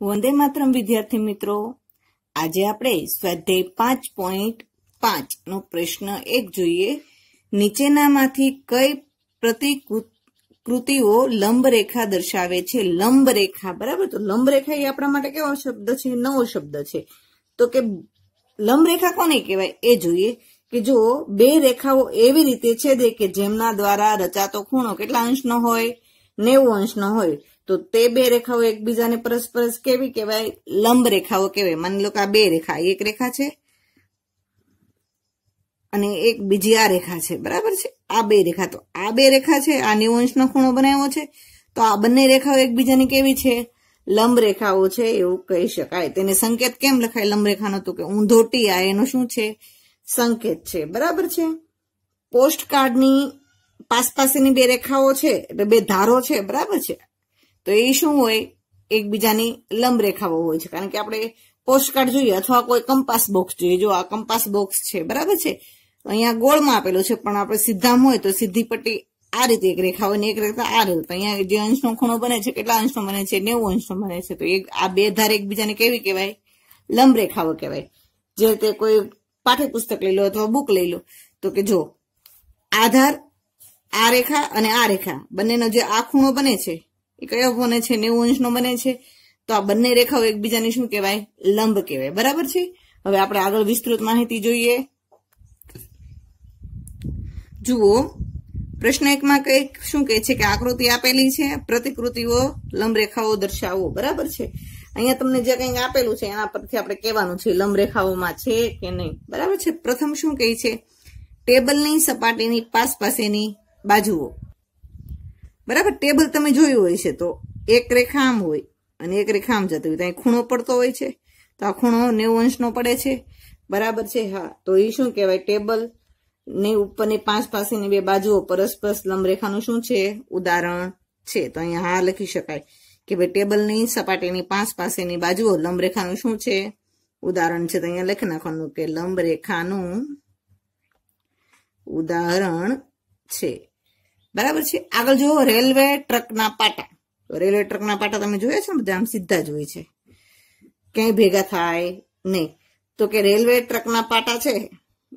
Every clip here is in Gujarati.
વંદે માત્રમ વિદ્યાર્થી મિત્રો આજે આપણે સ્વાધ્યાય પાંચ પોઈન્ટ પાંચ નો પ્રશ્ન એક જોઈએ નીચેનામાંથી કઈ પ્રતિકૃતિઓ લંબ રેખા દર્શાવે છે લંબ રેખા બરાબર તો લંબરેખા એ આપણા માટે કેવો શબ્દ છે નવો શબ્દ છે તો કે લંબરેખા રેખા કોને કહેવાય એ જોઈએ કે જો બે રેખાઓ એવી રીતે છેદે કે જેમના દ્વારા રચાતો ખૂણો કેટલા અંશનો હોય નેવું અંશનો હોય તો તે બે રેખાઓ એકબીજાને પરસ્પર કેવી કહેવાય લંબ રેખાઓ કહેવાય માની લો કે આ બે રેખા એક રેખા છે અને એક બીજી આ રેખા છે બરાબર છે આ બે રેખા તો આ બે રેખા છે આ નેવું અંશનો ખૂણો બનાવ્યો છે તો આ બંને રેખાઓ એકબીજાની કેવી છે લંબ રેખાઓ છે એવું કહી શકાય તેને સંકેત કેમ લખાય લંબ રેખાનો તો કે ઊંધોટી આ એનું શું છે સંકેત છે બરાબર છે પોસ્ટ કાર્ડની પાસ પાસેની બે રેખાઓ છે એટલે બે ધારો છે બરાબર છે તો એ શું હોય એકબીજાની લંબ રેખાઓ હોય છે કારણ કે આપણે પોસ્ટકાર્ડ જોઈએ અથવા કોઈ કંપાસ બોક્સ જોઈએ જો આ કંપાસ બોક્સ છે બરાબર છે અહીંયા ગોળમાં આપેલો છે પણ આપણે સીધામાં હોય તો સીધી પટ્ટી આ રીતે એક રેખા હોય ને એક રેખા આ રીતે અહીંયા જે અંશનો ખૂણો બને છે કેટલા અંશનો બને છે નેવું અંશનો બને છે તો એક આ બે ધાર એકબીજાને કેવી કહેવાય લંબ રેખાઓ કહેવાય જે રીતે કોઈ પાઠ્યપુસ્તક લઈ લો અથવા બુક લઈ લો તો કે જો આધાર આ રેખા અને આ રેખા બંનેનો જે આ ખૂણો બને છે કયો કોને છે નેવું અંશનો બને છે તો આ બંને રેખાઓ એકબીજાની શું કહેવાય લંબ કહેવાય બરાબર છે હવે આપણે આગળ વિસ્તૃત માહિતી જોઈએ જુઓ પ્રશ્ન એકમાં કંઈક શું કહે છે કે આકૃતિ આપેલી છે પ્રતિકૃતિઓ લંબરેખાઓ દર્શાવો બરાબર છે અહીંયા તમને જે કંઈક આપેલું છે એના પરથી આપણે કહેવાનું છે લંબરેખાઓમાં છે કે નહીં બરાબર છે પ્રથમ શું કહે છે ટેબલની સપાટીની પાસ પાસેની બાજુઓ બરાબર ટેબલ તમે જોયું હોય છે તો એક રેખા આમ હોય અને એક રેખા આમ જતી હોય ત્યાં ખૂણો પડતો હોય છે તો આ ખૂણો નેવું અંશનો પડે છે બરાબર છે હા તો એ શું કહેવાય ટેબલ ની ઉપરની પાંચ પાસેની બે બાજુઓ પરસ્પર લંબરેખાનું શું છે ઉદાહરણ છે તો અહીંયા હા લખી શકાય કે ભાઈ ટેબલની સપાટીની પાંચ પાસેની બાજુઓ લંબરેખાનું શું છે ઉદાહરણ છે તો અહીંયા લખી નાખવાનું કે લંબરેખાનું ઉદાહરણ છે બરાબર છે આગળ જુઓ રેલવે ટ્રકના પાટા રેલવે ટ્રકના પાટા તમે જોયા છે ને બધા આમ સીધા જ હોય છે ક્યાંય ભેગા થાય નહીં તો કે રેલવે ટ્રકના પાટા છે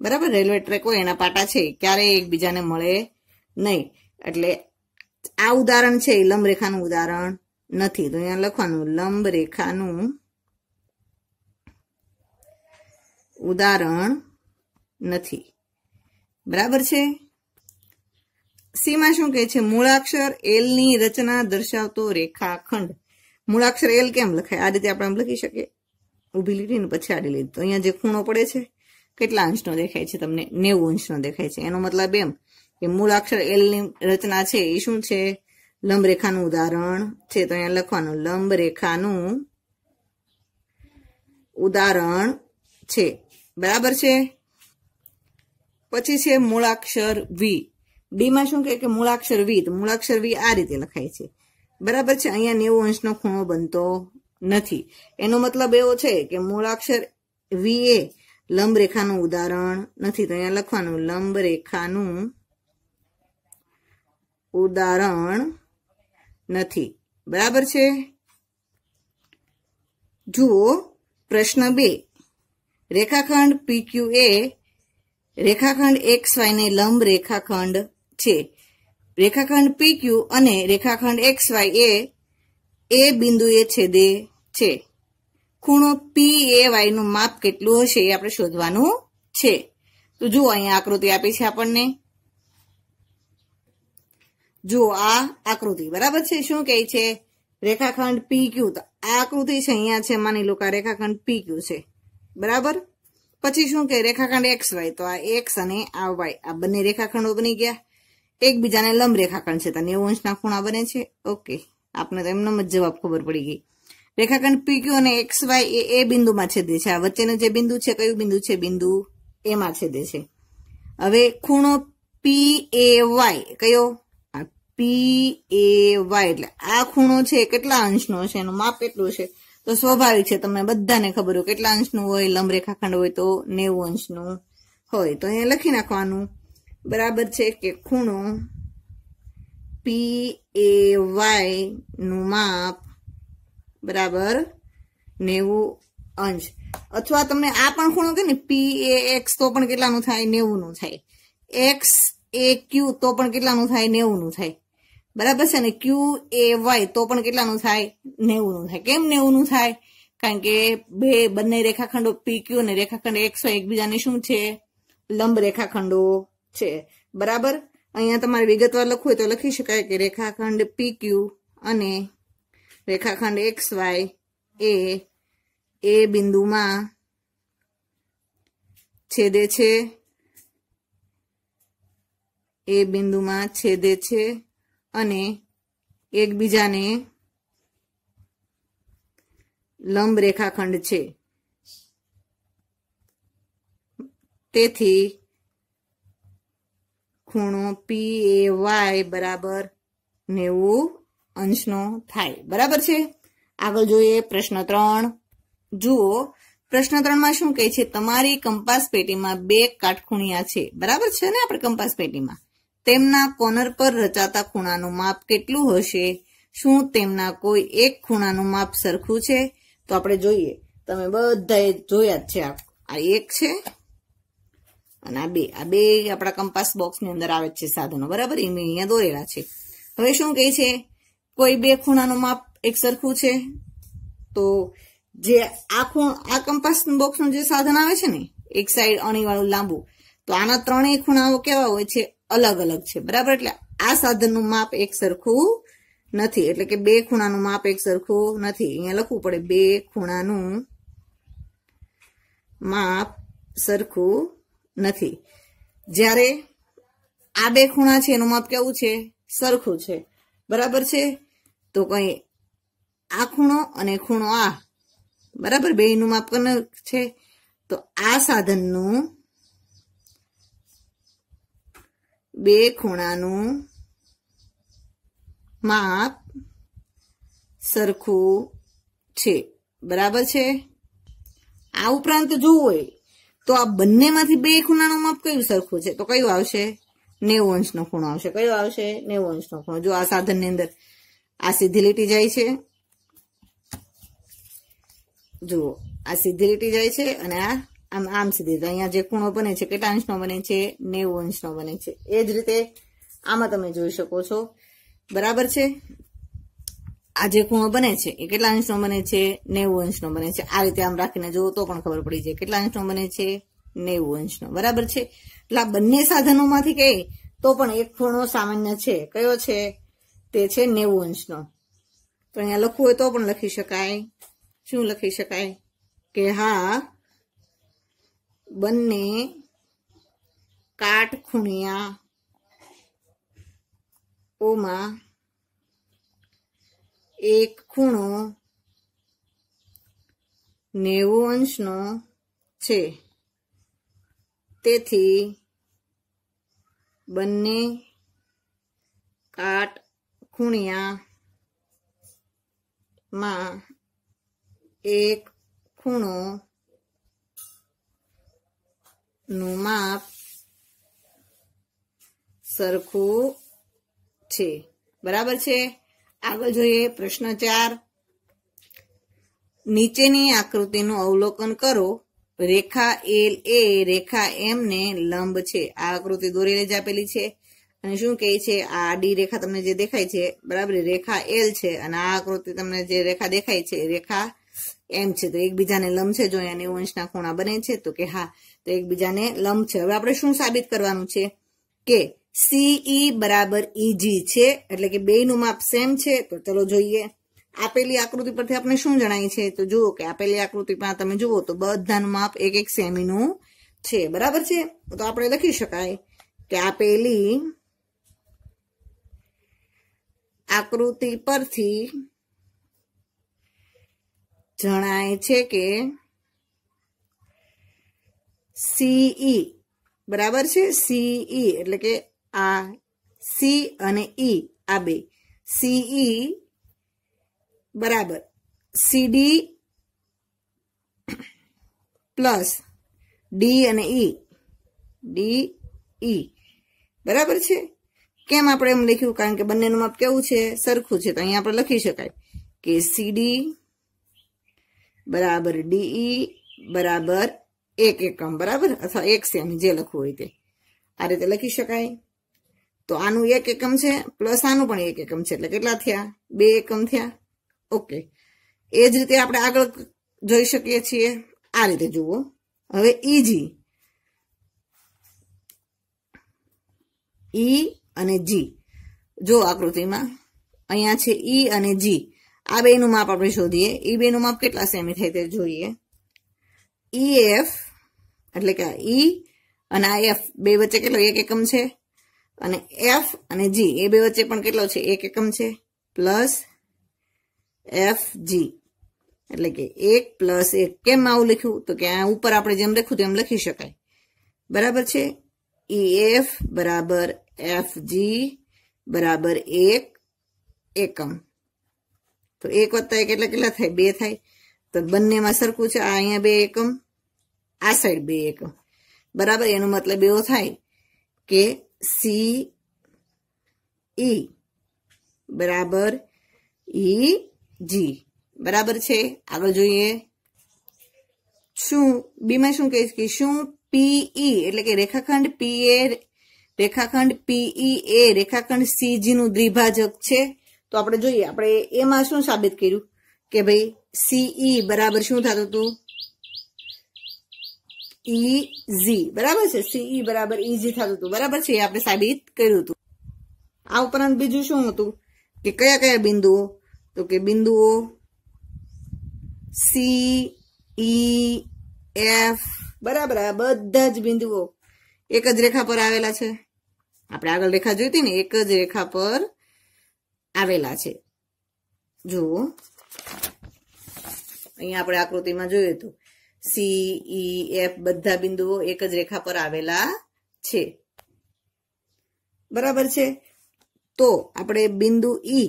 બરાબર રેલવે ટ્રેક હોય એના પાટા છે ક્યારેય એકબીજાને મળે નહીં એટલે આ ઉદાહરણ છે લંબરેખાનું ઉદાહરણ નથી તો અહીંયા લખવાનું લંબરેખાનું ઉદાહરણ નથી બરાબર છે સીમાં શું કહે છે મૂળાક્ષર એલની રચના દર્શાવતો રેખાખંડ મૂળાક્ષર એલ કેમ લખાય આ રીતે આપણે આમ લખી શકીએ ઊભી લીધી ને પછી આડી લીધી તો અહીંયા જે ખૂણો પડે છે કેટલા અંશનો દેખાય છે તમને નેવું અંશનો દેખાય છે એનો મતલબ એમ કે મૂળાક્ષર એલની રચના છે એ શું છે લંબરેખાનું ઉદાહરણ છે તો અહીંયા લખવાનું લંબરેખાનું ઉદાહરણ છે બરાબર છે પછી છે મૂળાક્ષર વી ડીમાં શું કે મૂળાક્ષર વી તો મૂળાક્ષર વી આ રીતે લખાય છે બરાબર છે અહીંયા નેવું અંશનો ખૂણો બનતો નથી એનો મતલબ એવો છે કે મૂળાક્ષર વી એ લંબરેખાનું ઉદાહરણ નથી તો અહીંયા લખવાનું લંબરેખાનું ઉદાહરણ નથી બરાબર છે જુઓ પ્રશ્ન બે રેખાખંડ પીક્યુ એ રેખાખંડ એક્સ વાય ને લંબ રેખાખંડ છે રેખાખંડ પીક્યુ અને રેખાખંડ એક્સ વાય એ એ બિંદુએ છેદે છે ખૂણો પી એ વાયનું માપ કેટલું હશે એ આપણે શોધવાનું છે તો જુઓ અહીંયા આકૃતિ આપી છે આપણને જુઓ આ આકૃતિ બરાબર છે શું કહે છે રેખાખંડ પી ક્યુ તો આ આકૃતિ છે અહીંયા છે માની લો કે રેખાખંડ પી ક્યુ છે બરાબર પછી શું કે રેખાખંડ એક્સ વાય તો આ એક્સ અને આ વાય આ બંને રેખાખંડો બની ગયા એકબીજાને લંબ રેખાખંડ છે તો નેવું અંશના ખૂણા બને છે ઓકે આપને તો એમનો જ જવાબ ખબર પડી ગઈ રેખાખંડ પી પીક્યુ અને એક્સ વાય એ એ બિંદુમાં છેદે છે આ વચ્ચેનું જે બિંદુ છે કયું બિંદુ છે બિંદુ એમાં છેદે છે હવે ખૂણો પી એ વાય કયો પી એ વાય એટલે આ ખૂણો છે કેટલા અંશનો છે એનું માપ કેટલું છે તો સ્વાભાવિક છે તમને બધાને ખબર હોય કેટલા અંશનું હોય લંબરેખાખંડ હોય તો નેવું અંશનું હોય તો અહીંયા લખી નાખવાનું બરાબર છે કે ખૂણો પી એ વાયનું માપ બરાબર નેવું અંશ અથવા તમને આ પણ ખૂણો કે ને પી એ એક્સ તો પણ કેટલાનું થાય નેવુંનું થાય એક્સ એ ક્યુ તો પણ કેટલાનું થાય નેવુંનું થાય બરાબર છે ને ક્યુ એ વાય તો પણ કેટલાનું થાય નેવુંનું થાય કેમ નેવુંનું થાય કારણ કે બે બંને રેખાખંડો પી ક્યુ અને રેખાખંડ એક્સ એકબીજાની શું છે લંબ રેખાખંડો છે બરાબર અહીંયા તમારે વિગતવાર લખવું હોય તો લખી શકાય કે રેખાખંડ પી ક્યુ અને રેખાખંડ એક્સ વાય એ એ બિંદુમાં છેદે છે એ બિંદુમાં છેદે છે અને એકબીજાને લંબ રેખાખંડ છે તેથી ખૂણો પી એ વાય બરાબર નેવું અંશનો થાય બરાબર છે આગળ જોઈએ પ્રશ્ન ત્રણ જુઓ પ્રશ્ન ત્રણમાં શું કહે છે તમારી કંપાસ પેટીમાં બે કાટખૂણિયા છે બરાબર છે ને આપણે કંપાસ પેટીમાં તેમના કોર્નર પર રચાતા ખૂણાનું માપ કેટલું હશે શું તેમના કોઈ એક ખૂણાનું માપ સરખું છે તો આપણે જોઈએ તમે બધાએ જોયા જ છે આ એક છે અને આ બે આ બે આપણા કંપાસ બોક્સની અંદર આવે છે સાધનો બરાબર એમ અહીંયા દોરેલા છે હવે શું કહે છે કોઈ બે ખૂણાનું માપ એક સરખું છે તો જે આ ખૂણ આ કંપાસ બોક્સ નું જે સાધન આવે છે ને એક સાઈડ અણીવાળું લાંબુ તો આના ત્રણેય ખૂણાઓ કેવા હોય છે અલગ અલગ છે બરાબર એટલે આ સાધનનું માપ એક સરખું નથી એટલે કે બે ખૂણાનું માપ એક સરખું નથી અહીંયા લખવું પડે બે ખૂણાનું માપ સરખું નથી જ્યારે આ બે ખૂણા છે એનું માપ કેવું છે સરખું છે બરાબર છે તો કંઈ આ ખૂણો અને ખૂણો આ બરાબર બે બેયનું માપ છે તો આ સાધનનું બે ખૂણાનું માપ સરખું છે બરાબર છે આ ઉપરાંત જોવું હોય તો આ બંનેમાંથી બે ખૂણાનું માપ કયું સરખું છે તો કયું આવશે નેવું અંશનો ખૂણો આવશે કયો આવશે નેવું અંશનો ખૂણો જો આ સાધનની અંદર આ સીધી લીટી જાય છે જુઓ આ સીધી લીટી જાય છે અને આ આમ આમ સીધી અહીંયા જે ખૂણો બને છે કેટલા અંશનો બને છે નેવું અંશનો બને છે એ જ રીતે આમાં તમે જોઈ શકો છો બરાબર છે આ જે ખૂણો બને છે એ કેટલા અંશનો બને છે નેવું અંશનો બને છે આ રીતે આમ રાખીને જુઓ તો પણ ખબર પડી જાય કેટલા અંશનો બને છે નેવું અંશનો બરાબર છે એટલે આ બંને સાધનોમાંથી કહે તો પણ એક ખૂણો સામાન્ય છે કયો છે તે છે નેવું અંશનો તો અહીંયા લખવું હોય તો પણ લખી શકાય શું લખી શકાય કે હા બંને કાટ ખૂણિયા ઓમાં એક ખૂણો નેવું અંશનો છે તેથી બંને કાટ ખૂણિયામાં એક ખૂણો નું માપ સરખું છે બરાબર છે આગળ જોઈએ પ્રશ્ન ચાર નીચેની આકૃતિનું અવલોકન કરો રેખા એલ એ રેખા એમ ને લંબ છે આ આકૃતિ દોરીને જ આપેલી છે અને શું કહે છે આ ડી રેખા તમને જે દેખાય છે બરાબર રેખા એલ છે અને આ આકૃતિ તમને જે રેખા દેખાય છે રેખા એમ છે તો એકબીજાને લંબ છે જો એને નેવું અંશના ખૂણા બને છે તો કે હા તો એકબીજાને લંબ છે હવે આપણે શું સાબિત કરવાનું છે કે સીઈ e બરાબર ઈજી e છે એટલે કે બેનું માપ સેમ છે તો ચલો જોઈએ આપેલી આકૃતિ પરથી આપણે શું જણાય છે તો જુઓ કે આપેલી આકૃતિમાં તમે જુઓ તો બધાનું માપ એક એક સેમીનું છે બરાબર છે તો આપણે લખી શકાય કે આપેલી આકૃતિ પરથી જણાય છે કે સીઈ e. બરાબર છે સીઈ એટલે કે આ સી અને ઈ આ બે સીઈ બરાબર સીડી પ્લસ ડી અને ઈ ડી ઈ બરાબર છે કેમ આપણે એમ લખ્યું કારણ કે બંનેનું માપ કેવું છે સરખું છે તો અહીંયા આપણે લખી શકાય કે સીડી બરાબર ડીઈ બરાબર એક એકમ બરાબર અથવા એક સેમી જે લખવું હોય તે આ રીતે લખી શકાય તો આનું એક એકમ છે પ્લસ આનું પણ એક એકમ છે એટલે કેટલા થયા બે એકમ થયા ઓકે એ જ રીતે આપણે આગળ જોઈ શકીએ છીએ આ રીતે જુઓ હવે ઈજી ઈ અને જી જો આકૃતિમાં અહીંયા છે ઈ અને જી આ બેનું માપ આપણે શોધીએ ઈ બેનું માપ કેટલા સેમી થાય તે જોઈએ ઈ એફ એટલે કે ઈ અને આ એફ બે વચ્ચે કેટલો એક એકમ છે અને એફ અને જી એ બે વચ્ચે પણ કેટલો છે એક એકમ છે પ્લસ એફ જી એટલે કે એક પ્લસ એક કેમ આવું લખ્યું તો કે આ ઉપર આપણે જેમ લખ્યું તેમ લખી શકાય બરાબર છે ઈ e, એફ બરાબર એફ જી બરાબર એક એકમ તો એક વત્તા એક એટલે કેટલા થાય બે થાય તો બંનેમાં સરખું છે આ અહીંયા બે એકમ આ સાઈડ બે એકમ બરાબર એનો મતલબ એવો થાય કે સી ઈ e. બરાબર ઈ e જી બરાબર છે આગળ જોઈએ શું બીમાં શું કહીશ કે શું પીઈ e, એટલે કે રેખાખંડ પી એ રેખાખંડ પીઈ એ રેખાખંડ સીજી નું દ્વિભાજક છે તો આપણે જોઈએ આપણે એમાં શું સાબિત કર્યું કે ભાઈ સીઈ બરાબર શું થતું હતું ઇઝી e બરાબર છે સીઈ e બરાબર ઈઝી e થતું હતું બરાબર છે એ આપણે સાબિત કર્યું હતું આ ઉપરાંત બીજું શું હતું કે કયા કયા બિંદુઓ તો કે બિંદુઓ સી ઈ એફ બરાબર આ બધા જ બિંદુઓ એક જ રેખા પર આવેલા છે આપણે આગળ રેખા જોઈ હતી ને એક જ રેખા પર આવેલા છે જુઓ અહીંયા આપણે આકૃતિમાં જોયું હતું સી ઈ એફ બધા બિંદુઓ એક જ રેખા પર આવેલા છે બરાબર છે તો આપણે બિંદુ ઈ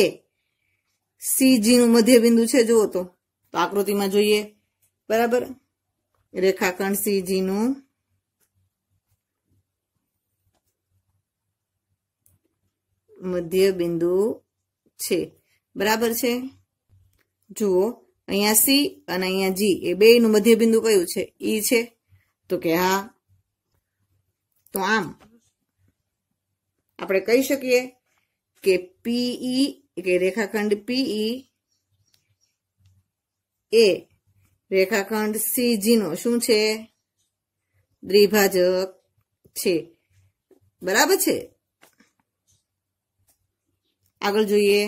e એ સીજી નું મધ્ય બિંદુ છે જુઓ તો આકૃતિમાં જોઈએ બરાબર રેખાખંડ સીજી નું મધ્ય બિંદુ છે બરાબર છે જુઓ અહીંયા સી અને અહીંયા જી એ બેયનું મધ્યબિંદુ કયું છે ઈ છે તો કે હા તો આમ આપણે કહી શકીએ કે પીઈ કે રેખાખંડ પીઈ એ રેખાખંડ સી જી નો શું છે દ્વિભાજક છે બરાબર છે આગળ જોઈએ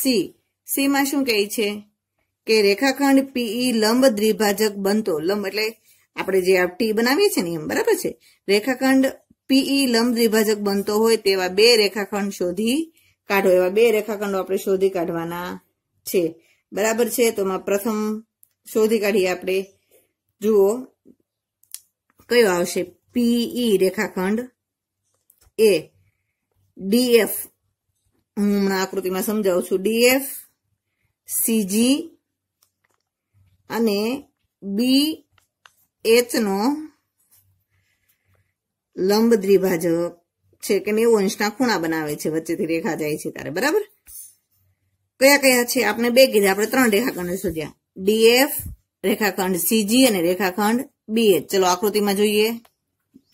સી સીમાં શું કહે છે કે રેખાખંડ પીઈ e લંબ દ્વિભાજક બનતો લંબ એટલે આપણે જે ટી બનાવીએ છીએ ને એમ બરાબર છે રેખાખંડ પીઈ e લંબ દ્વિભાજક બનતો હોય તેવા બે રેખાખંડ શોધી કાઢો એવા બે રેખાખંડો આપણે શોધી કાઢવાના છે બરાબર છે તો પ્રથમ શોધી કાઢીએ આપણે જુઓ કયો આવશે પીઈ e રેખાખંડ એ ડીએફ હું હમણાં આકૃતિમાં સમજાવું છું ડીએફ સીજી અને બી એચનો લંબ દ્વિભાજક છે કે નેવું અંશના ખૂણા બનાવે છે વચ્ચેથી રેખા જાય છે તારે બરાબર કયા કયા છે આપણે બે કીધા આપણે ત્રણ રેખાખંડ શોધ્યા ડીએફ રેખાખંડ સીજી અને રેખાખંડ બીએચ ચલો આકૃતિમાં જોઈએ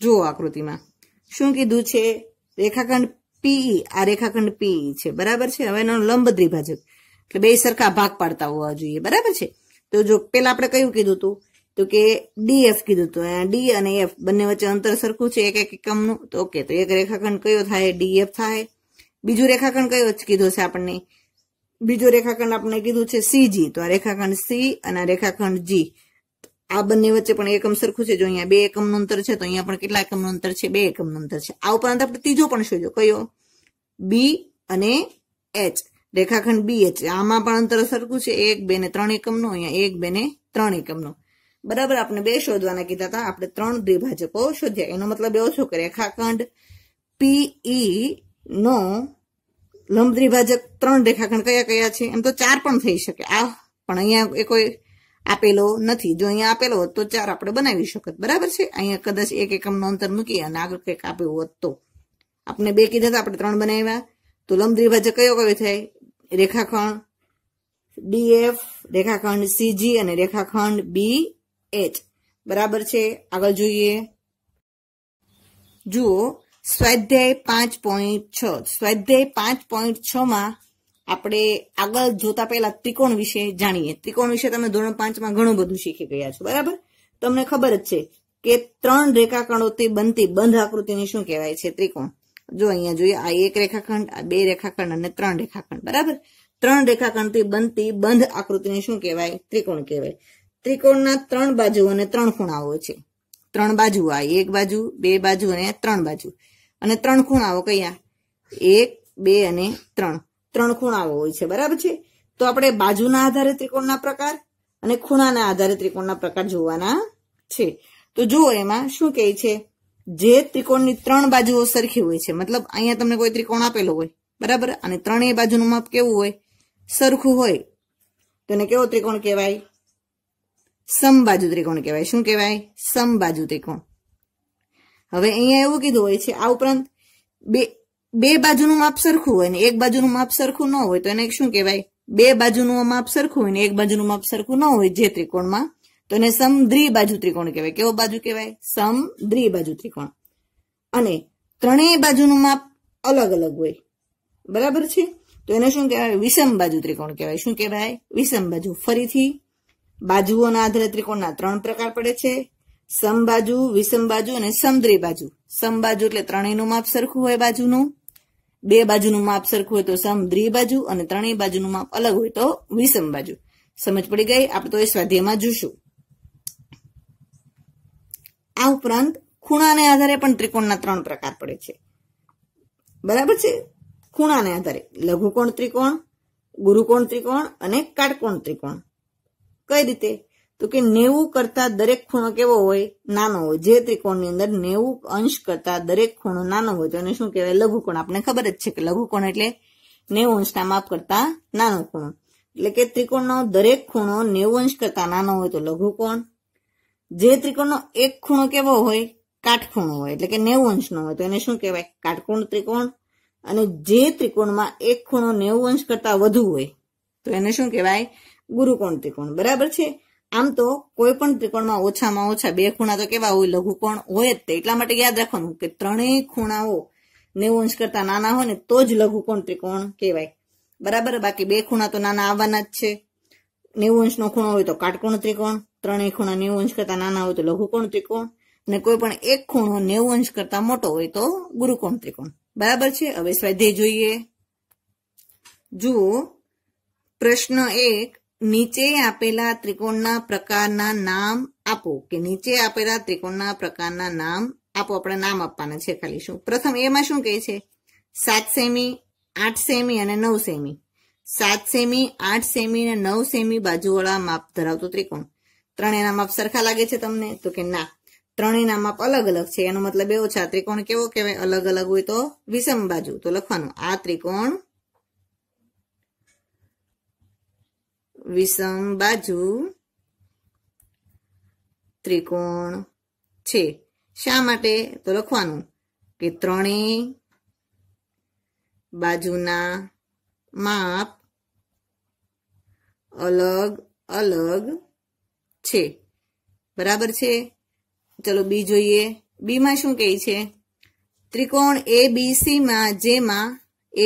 જુઓ આકૃતિમાં શું કીધું છે રેખાખંડ પીઈ e, આ રેખાખંડ પીઈ e છે બરાબર છે હવે એનો લંબ દ્વિભાજક એટલે બે સરખા ભાગ પાડતા હોવા જોઈએ બરાબર છે તો જો પેલા આપણે કયું કીધું હતું તો કે ડી એફ કીધું હતું ડી અને એફ બંને વચ્ચે અંતર સરખું છે એક એક એકમનું તો ઓકે તો એક રેખાખંડ કયો થાય ડી એફ થાય બીજું રેખાખંડ કયો જ કીધો છે આપણને બીજો રેખાખંડ આપણે કીધું છે સીજી તો આ રેખાખંડ સી અને આ રેખાખંડ જી આ બંને વચ્ચે પણ એકમ સરખું છે જો અહીંયા બે એકમનું અંતર છે તો અહીંયા પણ કેટલા એકમનું અંતર છે બે એકમનું અંતર છે આ ઉપરાંત આપણે ત્રીજો પણ શોધ્યો કયો બી અને એચ રેખાખંડ બી એચ આમાં પણ અંતર સરખું છે એક બે ને ત્રણ એકમનો અહીંયા એક બે ને ત્રણ એકમનો બરાબર આપણે બે શોધવાના કીધા હતા આપણે ત્રણ દ્વિભાજકો શોધ્યા એનો મતલબ એવો છો કે રેખાખંડ પીઈ e નો લંબ દ્વિભાજક ત્રણ રેખાખંડ કયા કયા છે એમ તો ચાર પણ થઈ શકે આ પણ અહીંયા એ કોઈ આપેલો નથી જો અહીંયા આપેલો હોત તો ચાર આપણે બનાવી શકત બરાબર છે અહીંયા કદાચ એક એકમનો અંતર મૂકી અને આગળ કંઈક આપ્યું હોત તો આપણે બે કીધા હતા આપણે ત્રણ બનાવ્યા તો લંબ દ્વિભાજક કયો કયો થાય રેખાખંડ ડીએફ રેખાખંડ સીજી અને રેખાખંડ બી એચ બરાબર છે આગળ જોઈએ જુઓ સ્વાધ્યાય પાંચ પોઈન્ટ છ સ્વાધ્યાય પાંચ પોઈન્ટ છ માં આપણે આગળ જોતા પહેલા ત્રિકોણ વિશે જાણીએ ત્રિકોણ વિશે તમે ધોરણ પાંચમાં ઘણું બધું શીખી ગયા છો બરાબર તમને ખબર જ છે કે ત્રણ રેખાખંડોથી બનતી બંધ આકૃતિને શું કહેવાય છે ત્રિકોણ જો અહીંયા જોઈએ આ એક રેખાખંડ આ બે રેખાખંડ અને ત્રણ રેખાખંડ બરાબર ત્રણ રેખાખંડથી બનતી બંધ આકૃતિને શું કહેવાય ત્રિકોણ કહેવાય ત્રિકોણના ત્રણ બાજુ અને ત્રણ ખૂણાઓ છે ત્રણ બાજુ આ એક બાજુ બે બાજુ અને ત્રણ બાજુ અને ત્રણ ખૂણાઓ કયા એક બે અને ત્રણ ત્રણ ખૂણાઓ હોય છે બરાબર છે તો આપણે બાજુના આધારે ત્રિકોણના પ્રકાર અને ખૂણાના આધારે ત્રિકોણના પ્રકાર જોવાના છે તો જુઓ એમાં શું કહે છે જે ત્રિકોણની ત્રણ બાજુઓ સરખી હોય છે મતલબ અહીંયા તમને કોઈ ત્રિકોણ આપેલો હોય બરાબર અને ત્રણેય બાજુનું માપ કેવું હોય સરખું હોય તેને કેવો ત્રિકોણ કહેવાય સમબાજુ ત્રિકોણ કહેવાય શું કહેવાય સમબાજુ ત્રિકોણ હવે અહીંયા એવું કીધું હોય છે આ ઉપરાંત બે બે બાજુનું માપ સરખું હોય ને એક બાજુનું માપ સરખું ન હોય તો એને શું કહેવાય બે બાજુનું માપ સરખું હોય ને એક બાજુનું માપ સરખું ન હોય જે ત્રિકોણમાં તો એને બાજુ ત્રિકોણ કહેવાય કેવો બાજુ કહેવાય બાજુ ત્રિકોણ અને ત્રણેય બાજુનું માપ અલગ અલગ હોય બરાબર છે તો એને શું કહેવાય વિષમ બાજુ ત્રિકોણ કહેવાય શું કહેવાય વિષમ બાજુ ફરીથી બાજુઓના આધારે ત્રિકોણના ત્રણ પ્રકાર પડે છે સમબાજુ વિષમ બાજુ અને સમદ્રી બાજુ સમબાજુ એટલે ત્રણેયનું માપ સરખું હોય બાજુનું બે બાજુનું માપ સરખું હોય તો સમદ્રી બાજુ અને ત્રણેય બાજુનું માપ અલગ હોય તો વિષમ બાજુ સમજ પડી ગઈ આપણે તો એ સ્વાધ્યાયમાં જોશું આ ઉપરાંત ખૂણાને આધારે પણ ત્રિકોણના ત્રણ પ્રકાર પડે છે બરાબર છે ખૂણાને આધારે લઘુકોણ ત્રિકોણ ગુરુકોણ ત્રિકોણ અને કાટકોણ ત્રિકોણ કઈ રીતે તો કે નેવું કરતા દરેક ખૂણો કેવો હોય નાનો હોય જે ત્રિકોણની અંદર નેવું અંશ કરતા દરેક ખૂણો નાનો હોય તો એને શું કહેવાય લઘુકોણ આપણે ખબર જ છે કે લઘુકોણ એટલે નેવું અંશના માપ કરતા નાનો ખૂણો એટલે કે ત્રિકોણનો દરેક ખૂણો નેવું અંશ કરતા નાનો હોય તો લઘુકોણ જે ત્રિકોણનો એક ખૂણો કેવો હોય કાટખૂણો હોય એટલે કે નેવું અંશનો હોય તો એને શું કહેવાય કાટકોણ ત્રિકોણ અને જે ત્રિકોણમાં એક ખૂણો નેવું અંશ કરતા વધુ હોય તો એને શું કહેવાય ગુરુકોણ ત્રિકોણ બરાબર છે આમ તો કોઈ પણ ત્રિકોણમાં ઓછામાં ઓછા બે ખૂણા તો કેવા હોય લઘુકોણ હોય જ તે એટલા માટે યાદ રાખવાનું કે ત્રણેય ખૂણાઓ નેવું અંશ કરતા નાના હોય ને તો જ લઘુકોણ ત્રિકોણ કહેવાય બરાબર બાકી બે ખૂણા તો નાના આવવાના જ છે નેવું અંશનો ખૂણો હોય તો કાટકોણ ત્રિકોણ ત્રણેય ખૂણા નેવું અંશ કરતા નાના હોય તો લઘુકોણ ત્રિકોણ અને કોઈ પણ એક ખૂણો નેવું અંશ કરતા મોટો હોય તો ગુરુકોણ ત્રિકોણ બરાબર છે હવે સ્વાધ્યાય જોઈએ જુઓ પ્રશ્ન એક નીચે આપેલા ત્રિકોણના પ્રકારના નામ આપો કે નીચે આપેલા ત્રિકોણના પ્રકારના નામ આપો આપણે નામ આપવાના છે ખાલી શું પ્રથમ એમાં શું કહે છે સાત સેમી આઠ સેમી અને નવ સેમી સાત સેમી આઠ સેમી અને નવ સેમી બાજુવાળા માપ ધરાવતો ત્રિકોણ ત્રણેયના માપ સરખા લાગે છે તમને તો કે ના ત્રણેયના માપ અલગ અલગ છે એનો મતલબ એવો છે આ ત્રિકોણ કેવો કહેવાય અલગ અલગ હોય તો વિષમ બાજુ તો લખવાનું આ ત્રિકોણ વિષમ બાજુ ત્રિકોણ છે શા માટે તો લખવાનું કે ત્રણેય બાજુના માપ અલગ અલગ છે બરાબર છે ચલો બી જોઈએ બીમાં શું કહે છે ત્રિકોણ એ બી સીમાં જેમાં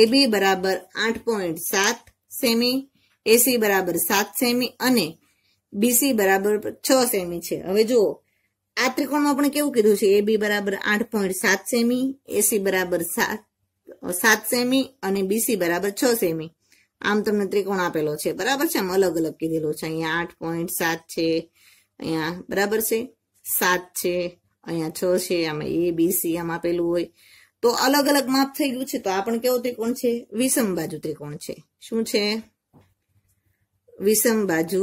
એ બી બરાબર આઠ પોઈન્ટ સાત સેમી એસી બરાબર સાત સેમી અને બીસી બરાબર છ સેમી છે હવે જુઓ આ ત્રિકોણમાં પણ કેવું કીધું છે એ બી બરાબર આઠ પોઈન્ટ સાત સેમી એસી બરાબર સાત સાત સેમી અને બીસી બરાબર છ સેમી આમ તમને ત્રિકોણ આપેલો છે બરાબર છે આમ અલગ અલગ કીધેલો છે અહીંયા આઠ પોઈન્ટ સાત છે અહીંયા બરાબર છે સાત છે અહીંયા છ છે આમાં એ બી સી આમ આપેલું હોય તો અલગ અલગ માપ થઈ ગયું છે તો આ પણ કેવો ત્રિકોણ છે વિષમ બાજુ ત્રિકોણ છે શું છે વિષમ બાજુ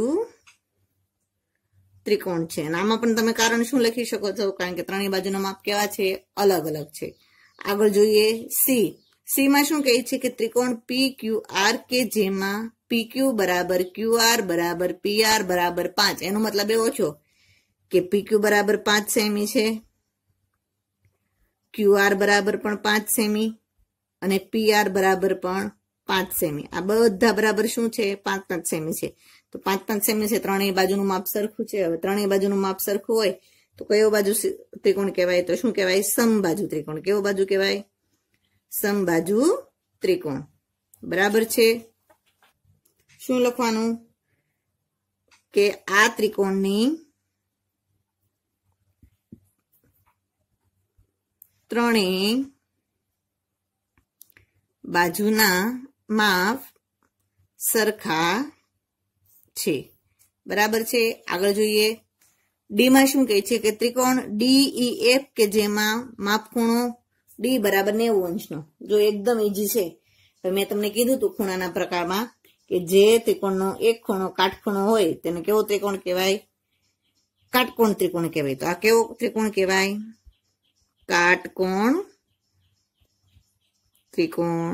ત્રિકોણ છે અને આમાં પણ તમે કારણ શું લખી શકો છો કારણ કે ત્રણેય બાજુના માપ કેવા છે અલગ અલગ છે આગળ જોઈએ સી સીમાં શું કહે છે કે ત્રિકોણ પી ક્યુ આર કે જેમાં પી ક્યુ બરાબર ક્યુ આર બરાબર પી આર બરાબર પાંચ એનો મતલબ એવો છો કે પી ક્યુ બરાબર પાંચ સેમી છે ક્યુ આર બરાબર પણ પાંચ સેમી અને પી આર બરાબર પણ પાંચ સેમી આ બધા બરાબર શું છે પાંચ પાંચ સેમી છે તો પાંચ પાંચ સેમી છે ત્રણેય બાજુનું માપ સરખું છે હવે ત્રણેય બાજુનું માપ સરખું હોય તો કયો બાજુ ત્રિકોણ કહેવાય તો શું કહેવાય સમબાજુ ત્રિકોણ કેવો બાજુ કહેવાય સમબાજુ ત્રિકોણ બરાબર છે શું લખવાનું કે આ ત્રિકોણની ત્રણે બાજુના માપ સરખા છે બરાબર છે આગળ જોઈએ ડીમાં શું કહે છે કે ત્રિકોણ ડીઈ e, કે જેમાં માપખૂણો ડી બરાબર નેવું અંશનો જો એકદમ ઈઝી છે મેં તમને કીધું હતું ખૂણાના પ્રકારમાં કે જે ત્રિકોણનો એક ખૂણો કાટખૂણો હોય તેને કેવો ત્રિકોણ કહેવાય કાટકોણ ત્રિકોણ કહેવાય તો આ કેવો ત્રિકોણ કહેવાય કાટકોણ ત્રિકોણ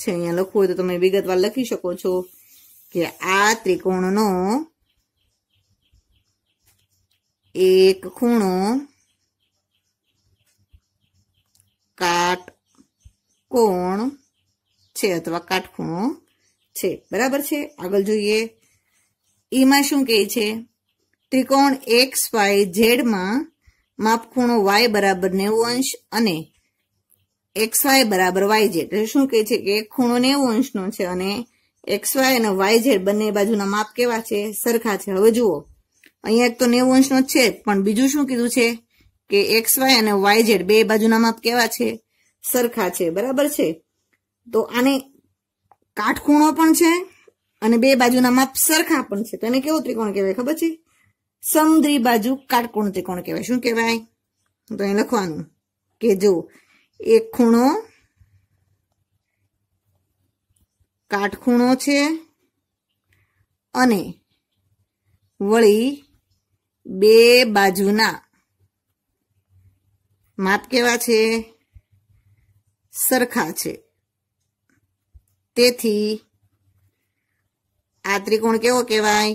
છે અહીંયા લખવું હોય તો તમે વિગતવાર લખી શકો છો કે આ ત્રિકોણનો એક ખૂણો કાટ કોણ છે અથવા કાટખૂણો છે બરાબર છે આગળ જોઈએ એમાં શું કહે છે ત્રિકોણ એક્સ વાય ઝેડમાં માપખૂણો વાય બરાબર નેવું અંશ અને એક્સ વાય બરાબર વાય ઝેડ શું કહે છે કે ખૂણો નેવું અંશનો છે અને એક્સ વાય અને વાય ઝેડ બંને બાજુના માપ કેવા છે સરખા છે હવે જુઓ અહીંયા એક તો નેવું અંશનો છે પણ બીજું શું કીધું છે કે એક્સ વાય અને વાય ઝેડ બે બાજુના માપ કેવા છે સરખા છે બરાબર છે તો આને કાટખૂણો પણ છે અને બે બાજુના માપ સરખા પણ છે તો એને કેવો ત્રિકોણ કહેવાય ખબર છે સમદ્રી બાજુ કાટકોણ ત્રિકોણ કહેવાય શું કહેવાય તો અહીં લખવાનું કે જો એક ખૂણો કાટખૂણો છે અને વળી બે બાજુના માપ કેવા છે સરખા છે તેથી આ ત્રિકોણ કેવો કહેવાય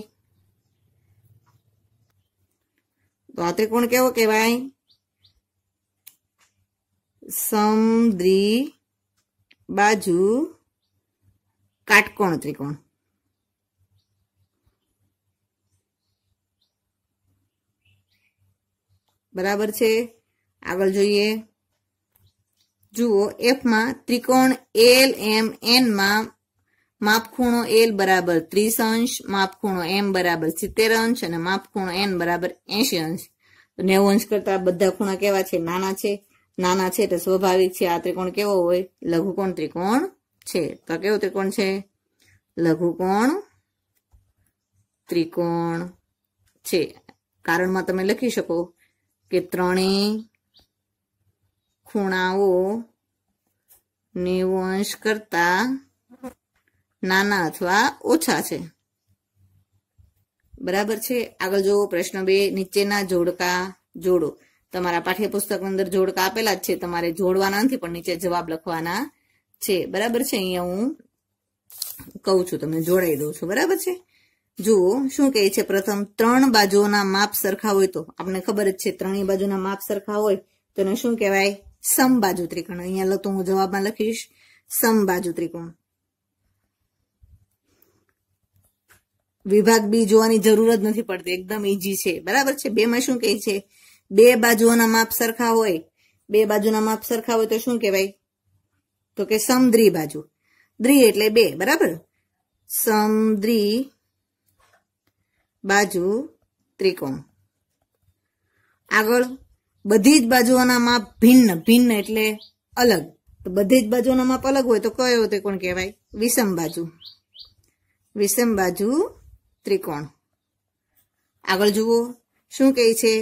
તો આ ત્રિકોણ કેવો કહેવાય સમદ્રી બાજુ કાટકોણ ત્રિકોણ બરાબર છે આગળ જોઈએ જુઓ એફમાં ત્રિકોણ એલ એમ એનમાં માપખૂણો એલ બરાબર ત્રીસ અંશ માપખૂણો એમ બરાબર સિત્તેર અંશ અને માપખૂણો એન બરાબર એંશી અંશ નેવું અંશ કરતા બધા ખૂણા કેવા છે નાના છે નાના છે એટલે સ્વાભાવિક છે આ ત્રિકોણ કેવો હોય લઘુકોણ ત્રિકોણ છે તો કેવો ત્રિકોણ છે લઘુકોણ ત્રિકોણ છે કારણમાં તમે લખી શકો કે ત્રણેય ખૂણાઓ નેવું અંશ કરતા નાના અથવા ઓછા છે બરાબર છે આગળ જો પ્રશ્ન બે નીચેના જોડકા જોડો તમારા પાઠ્યપુસ્તકની અંદર જોડકા આપેલા જ છે તમારે જોડવાના નથી પણ નીચે જવાબ લખવાના છે બરાબર છે અહીંયા હું કહું છું તમને જોડાઈ દઉં છું બરાબર છે જુઓ શું કહે છે પ્રથમ ત્રણ બાજુઓના માપ સરખા હોય તો આપણને ખબર જ છે ત્રણેય બાજુના માપ સરખા હોય તો એને શું કહેવાય સમબાજુ ત્રિકોણ અહીંયા તો હું જવાબમાં લખીશ સમબાજુ ત્રિકોણ વિભાગ બી જોવાની જરૂર જ નથી પડતી એકદમ ઈજી છે બરાબર છે બે માં શું કહે છે બે બાજુઓના માપ સરખા હોય બે બાજુના માપ સરખા હોય તો શું કહેવાય તો કે સમદ્રી બાજુ દ્રી એટલે બે બરાબર સમદ્રી બાજુ ત્રિકોણ આગળ બધી જ બાજુઓના માપ ભિન્ન ભિન્ન એટલે અલગ તો બધી જ બાજુઓના માપ અલગ હોય તો કયો ત્રિકોણ કહેવાય વિષમ બાજુ વિષમ બાજુ ત્રિકોણ આગળ જુઓ શું કહે છે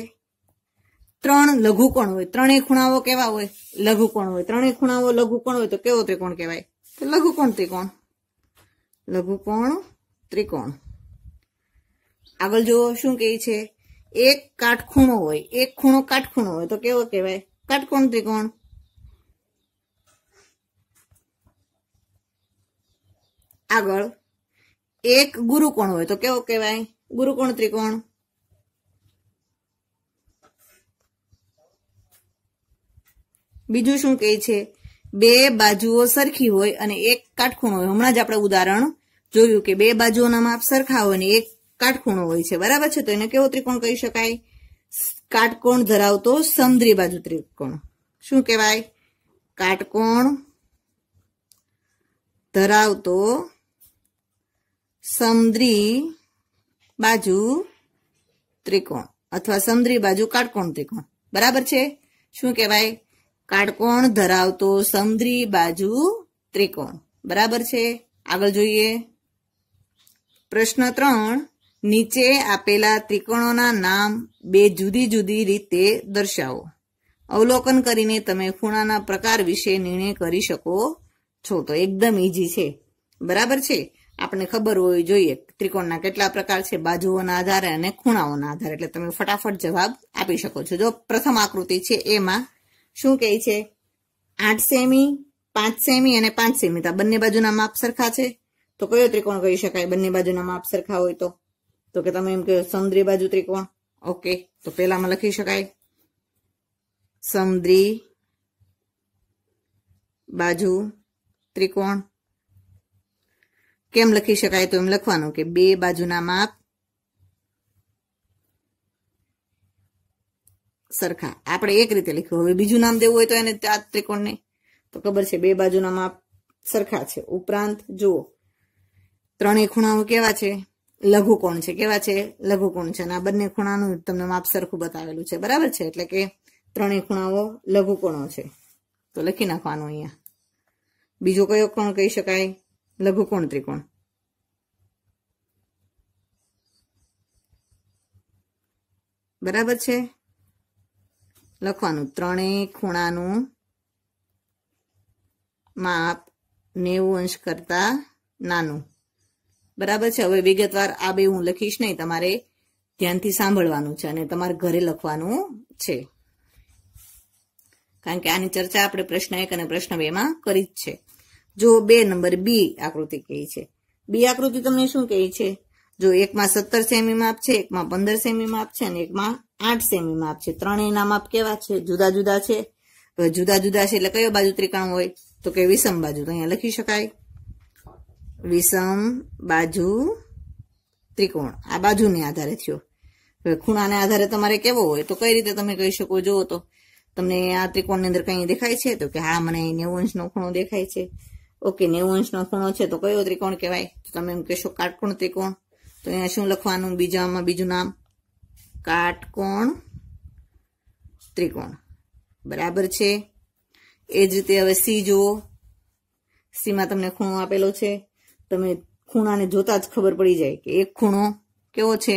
ત્રણ લઘુકોણ હોય ત્રણેય ખૂણાઓ કેવા હોય લઘુકોણ હોય ત્રણેય ખૂણાઓ લઘુકોણ હોય તો કેવો ત્રિકોણ કહેવાય તો લઘુકોણ ત્રિકોણ લઘુકોણ ત્રિકોણ આગળ જુઓ શું કહે છે એક કાટખૂણો હોય એક ખૂણો કાટખૂણો હોય તો કેવો કહેવાય કાટકોણ ત્રિકોણ આગળ એક ગુરુકોણ હોય તો કેવો કહેવાય ગુરુકોણ ત્રિકોણ બીજું શું કહે છે બે બાજુઓ સરખી હોય અને એક કાટખૂણો હોય હમણાં જ આપણે ઉદાહરણ જોયું કે બે બાજુઓના માપ સરખા હોય ને એક કાટખૂણો હોય છે બરાબર છે તો એને કેવો ત્રિકોણ કહી શકાય કાટકોણ ધરાવતો સમદ્રી બાજુ ત્રિકોણ શું કહેવાય કાટકોણ ધરાવતો સમદ્રી બાજુ ત્રિકોણ અથવા સમદ્રી બાજુ કાટકોણ ત્રિકોણ બરાબર છે શું કહેવાય કાટકોણ ધરાવતો સમદ્રી બાજુ ત્રિકોણ બરાબર છે આગળ જોઈએ પ્રશ્ન ત્રણ નીચે આપેલા ત્રિકોણોના નામ બે જુદી જુદી રીતે દર્શાવો અવલોકન કરીને તમે ખૂણાના પ્રકાર વિશે નિર્ણય કરી શકો છો તો એકદમ ઈજી છે બરાબર છે આપણે ખબર હોવી જોઈએ ત્રિકોણના કેટલા પ્રકાર છે બાજુઓના આધારે અને ખૂણાઓના આધારે એટલે તમે ફટાફટ જવાબ આપી શકો છો જો પ્રથમ આકૃતિ છે એમાં શું કહે છે આઠ સેમી પાંચ સેમી અને પાંચ સેમી બંને બાજુના માપ સરખા છે તો કયો ત્રિકોણ કહી શકાય બંને બાજુના માપ સરખા હોય તો તો કે તમે એમ કે સમદ્રી બાજુ ત્રિકોણ ઓકે તો પેલામાં લખી શકાય સમુદ્રી બાજુ ત્રિકોણ કેમ લખી શકાય તો એમ લખવાનું કે બે બાજુના માપ સરખા આપણે એક રીતે લખ્યું હવે બીજું નામ દેવું હોય તો એને આ ત્રિકોણને તો ખબર છે બે બાજુના માપ સરખા છે ઉપરાંત જુઓ ત્રણેય ખૂણાઓ કેવા છે લઘુકોણ છે કેવા છે લઘુકોણ છે અને આ બંને ખૂણાનું તમને માપ સરખું બતાવેલું છે બરાબર છે એટલે કે ત્રણેય ખૂણાઓ લઘુકોણો છે તો લખી નાખવાનું અહીંયા બીજો કયો કોણ કહી શકાય લઘુકોણ ત્રિકોણ બરાબર છે લખવાનું ત્રણેય ખૂણાનું માપ નેવું અંશ કરતા નાનું બરાબર છે હવે વિગતવાર આ બે હું લખીશ નહીં તમારે ધ્યાનથી સાંભળવાનું છે અને તમારે ઘરે લખવાનું છે કારણ કે આની ચર્ચા આપણે પ્રશ્ન એક અને પ્રશ્ન બે માં કરી જ છે જો બે નંબર બી આકૃતિ કહે છે બી આકૃતિ તમને શું કહે છે જો એકમાં સત્તર સેમી માપ છે એકમાં પંદર સેમી માપ છે અને એકમાં આઠ સેમી માપ છે ત્રણેયના માપ કેવા છે જુદા જુદા છે જુદા જુદા છે એટલે કયો બાજુ ત્રિકોણ હોય તો કે વિષમ બાજુ તો અહીંયા લખી શકાય વિષમ બાજુ ત્રિકોણ આ બાજુને આધારે થયો હવે ખૂણાને આધારે તમારે કેવો હોય તો કઈ રીતે તમે કહી શકો જુઓ તો તમને આ ત્રિકોણની અંદર કંઈ દેખાય છે તો કે હા મને નેવું અંશનો ખૂણો દેખાય છે ઓકે નેવું અંશનો ખૂણો છે તો કયો ત્રિકોણ કહેવાય તો તમે એમ કહેશો કાટકોણ ત્રિકોણ તો અહીંયા શું લખવાનું બીજામાં બીજું નામ કાટકોણ ત્રિકોણ બરાબર છે એ જ રીતે હવે સી જુઓ સીમાં તમને ખૂણો આપેલો છે તમે ખૂણાને જોતા જ ખબર પડી જાય કે એક ખૂણો કેવો છે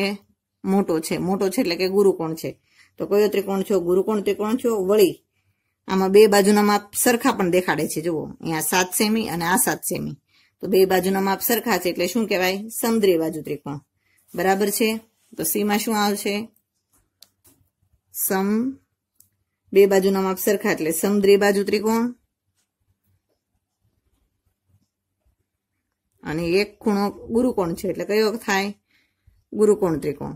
મોટો છે મોટો છે એટલે કે ગુરુકોણ છે તો કયો ત્રિકોણ છો ગુરુકોણ ત્રિકોણ છો વળી આમાં બે બાજુના માપ સરખા પણ દેખાડે છે જુઓ અહીંયા સાત સેમી અને આ સાત સેમી તો બે બાજુના માપ સરખા છે એટલે શું કહેવાય સમદ્રી બાજુ ત્રિકોણ બરાબર છે તો સીમાં શું આવશે સમ બે બાજુના માપ સરખા એટલે સમદ્રી બાજુ ત્રિકોણ અને એક ખૂણો ગુરુકોણ છે એટલે કયો થાય ગુરુકોણ ત્રિકોણ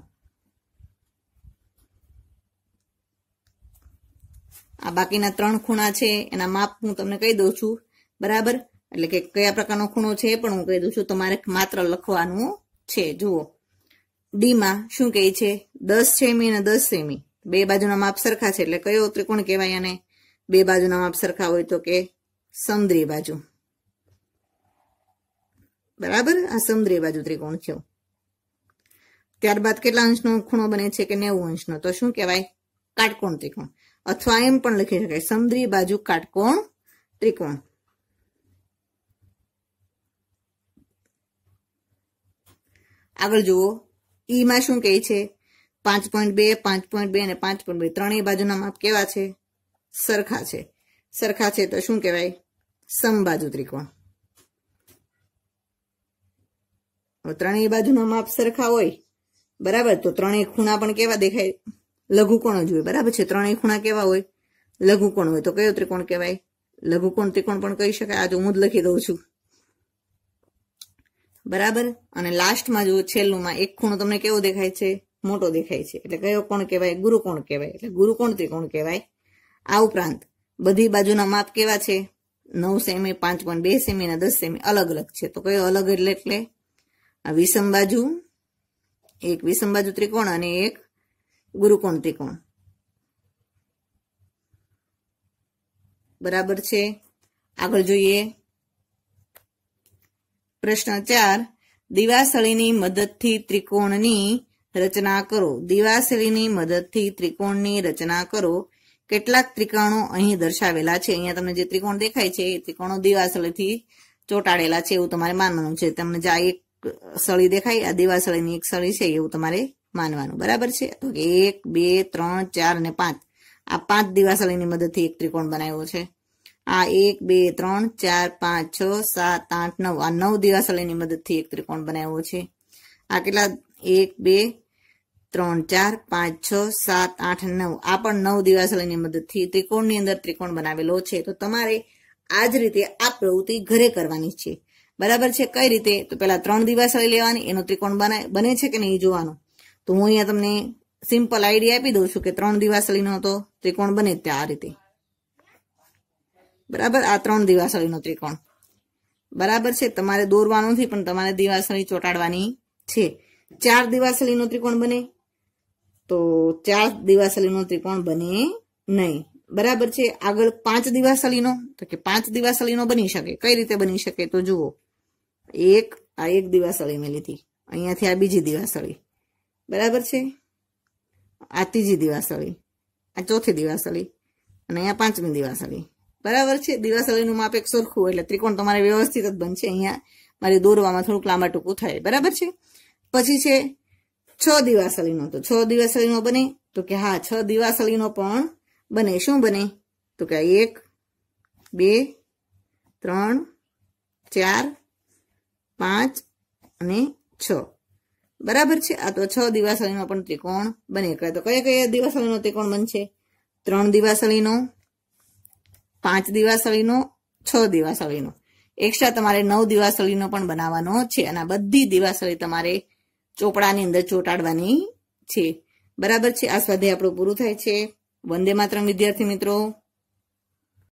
આ બાકીના ત્રણ ખૂણા છે એના માપ હું તમને કહી દઉં છું બરાબર એટલે કે કયા પ્રકારનો ખૂણો છે પણ હું કહી દઉં છું તમારે માત્ર લખવાનું છે જુઓ ડીમાં શું કહે છે દસ સેમી અને દસ સેમી બે બાજુના માપ સરખા છે એટલે કયો ત્રિકોણ કહેવાય અને બે બાજુના માપ સરખા હોય તો કે સમદ્રી બાજુ બરાબર આ સમદ્રેબાજુ ત્રિકોણ થયો ત્યારબાદ કેટલા અંશનો ખૂણો બને છે કે નેવું અંશનો તો શું કહેવાય કાટકોણ ત્રિકોણ અથવા એમ પણ લખી શકાય સમદ્રી બાજુ કાટકોણ ત્રિકોણ આગળ જુઓ ઈમાં શું કહે છે પાંચ પોઈન્ટ બે પાંચ પોઈન્ટ બે અને પાંચ પોઈન્ટ બે ત્રણેય બાજુના માપ કેવા છે સરખા છે સરખા છે તો શું કહેવાય સમબાજુ ત્રિકોણ હવે ત્રણેય બાજુના માપ સરખા હોય બરાબર તો ત્રણેય ખૂણા પણ કેવા દેખાય લઘુકોણ જ હોય બરાબર છે ત્રણેય ખૂણા કેવા હોય લઘુકોણ હોય તો કયો ત્રિકોણ કહેવાય લઘુકોણ ત્રિકોણ પણ કહી શકાય આજે હું જ લખી દઉં છું બરાબર અને લાસ્ટમાં જો છેલ્લુંમાં એક ખૂણો તમને કેવો દેખાય છે મોટો દેખાય છે એટલે કયો કોણ કહેવાય ગુરુકોણ કહેવાય એટલે ગુરુકોણ ત્રિકોણ કહેવાય આ ઉપરાંત બધી બાજુના માપ કેવા છે નવ સેમી પાંચ પોઈન્ટ બે સેમી અને દસ સેમી અલગ અલગ છે તો કયો અલગ એટલે એટલે આ વિષમ બાજુ એક વિષમ બાજુ ત્રિકોણ અને એક ગુરુકોણ ત્રિકોણ બરાબર છે આગળ જોઈએ પ્રશ્ન ચાર દિવાસળીની મદદથી ત્રિકોણની રચના કરો દિવાસળીની મદદથી ત્રિકોણની રચના કરો કેટલાક ત્રિકોણો અહીં દર્શાવેલા છે અહીંયા તમને જે ત્રિકોણ દેખાય છે એ ત્રિકોણો દિવાસળીથી ચોટાડેલા છે એવું તમારે માનવાનું છે તમને જે એક સળી દેખાય આ દેવાસળીની એક સળી છે એવું તમારે માનવાનું બરાબર છે તો કે એક બે ત્રણ ચાર અને પાંચ આ પાંચ દિવાસળીની મદદથી એક ત્રિકોણ બનાવ્યો છે આ એક બે ત્રણ ચાર પાંચ છ સાત આઠ નવ આ નવ દિવાસળીની મદદથી એક ત્રિકોણ બનાવ્યો છે આ કેટલા એક બે ત્રણ ચાર પાંચ છ સાત આઠ નવ આ પણ નવ દિવાસળીની મદદથી ત્રિકોણની અંદર ત્રિકોણ બનાવેલો છે તો તમારે આ જ રીતે આ પ્રવૃત્તિ ઘરે કરવાની છે બરાબર છે કઈ રીતે તો પહેલા ત્રણ દિવાસળી લેવાની એનો ત્રિકોણ બને છે કે નહીં જોવાનું તો હું અહીંયા તમને સિમ્પલ આઈડિયા આપી દઉં છું કે ત્રણ દિવાસળીનો તો ત્રિકોણ બને તે આ રીતે બરાબર આ ત્રણ દિવાસળીનો ત્રિકોણ બરાબર છે તમારે દોરવાનું નથી પણ તમારે દિવાસળી ચોટાડવાની છે ચાર દિવાસળીનો ત્રિકોણ બને તો ચાર દિવાસળીનો ત્રિકોણ બને નહીં બરાબર છે આગળ પાંચ દિવાસલીનો તો કે પાંચ દિવાસલીનો બની શકે કઈ રીતે બની શકે તો જુઓ એક આ એક દિવાસળી મેં લીધી અહીંયાથી આ બીજી દિવાસળી બરાબર છે આ ત્રીજી દિવાસળી આ ચોથી દિવાસળી અને અહીંયા પાંચમી દિવાસળી બરાબર છે દિવાસળીનું માપ એક સરખું એટલે ત્રિકોણ તમારે વ્યવસ્થિત જ બનશે અહીંયા મારે દોરવામાં થોડુંક લાંબા ટૂંકું થાય બરાબર છે પછી છે છ દિવાસળીનો તો છ દિવાસળીનો બને તો કે હા છ દિવાસળીનો પણ બને શું બને તો કે એક બે ત્રણ ચાર પાંચ અને છ બરાબર છે આ તો છ દિવાસળીનો પણ ત્રિકોણ બને તો કયા કયા દિવાસળીનો ત્રિકોણ બનશે ત્રણ દિવાસળીનો પાંચ દિવાસળીનો છ દિવાસળીનો એક્સ્ટ્રા તમારે નવ દિવાસળીનો પણ બનાવવાનો છે અને બધી દિવાસળી તમારે ચોપડાની અંદર ચોટાડવાની છે બરાબર છે આ સ્વાધ્યાય આપણું પૂરું થાય છે વંદે માતરમ વિદ્યાર્થી મિત્રો